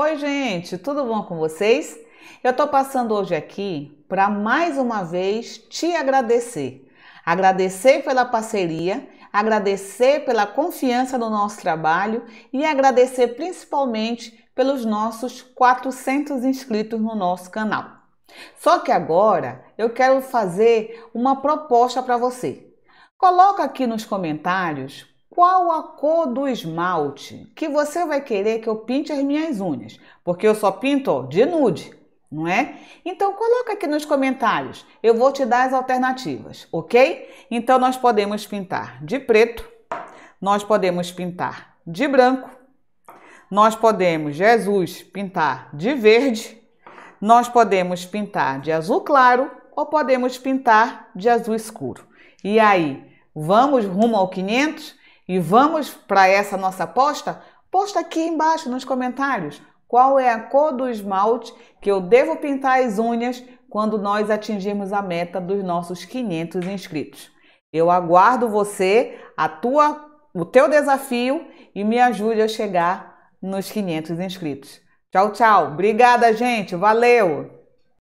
Oi, gente, tudo bom com vocês? Eu tô passando hoje aqui para mais uma vez te agradecer. Agradecer pela parceria, agradecer pela confiança no nosso trabalho e agradecer principalmente pelos nossos 400 inscritos no nosso canal. Só que agora eu quero fazer uma proposta para você. Coloca aqui nos comentários qual a cor do esmalte que você vai querer que eu pinte as minhas unhas, porque eu só pinto de nude, não é? Então coloca aqui nos comentários, eu vou te dar as alternativas, ok? Então nós podemos pintar de preto, nós podemos pintar de branco, nós podemos, Jesus, pintar de verde, nós podemos pintar de azul claro ou podemos pintar de azul escuro. E aí, vamos rumo ao 500? E vamos para essa nossa aposta? Posta aqui embaixo nos comentários qual é a cor do esmalte que eu devo pintar as unhas quando nós atingirmos a meta dos nossos 500 inscritos. Eu aguardo você, a tua, o teu desafio e me ajude a chegar nos 500 inscritos. Tchau, tchau. Obrigada, gente. Valeu.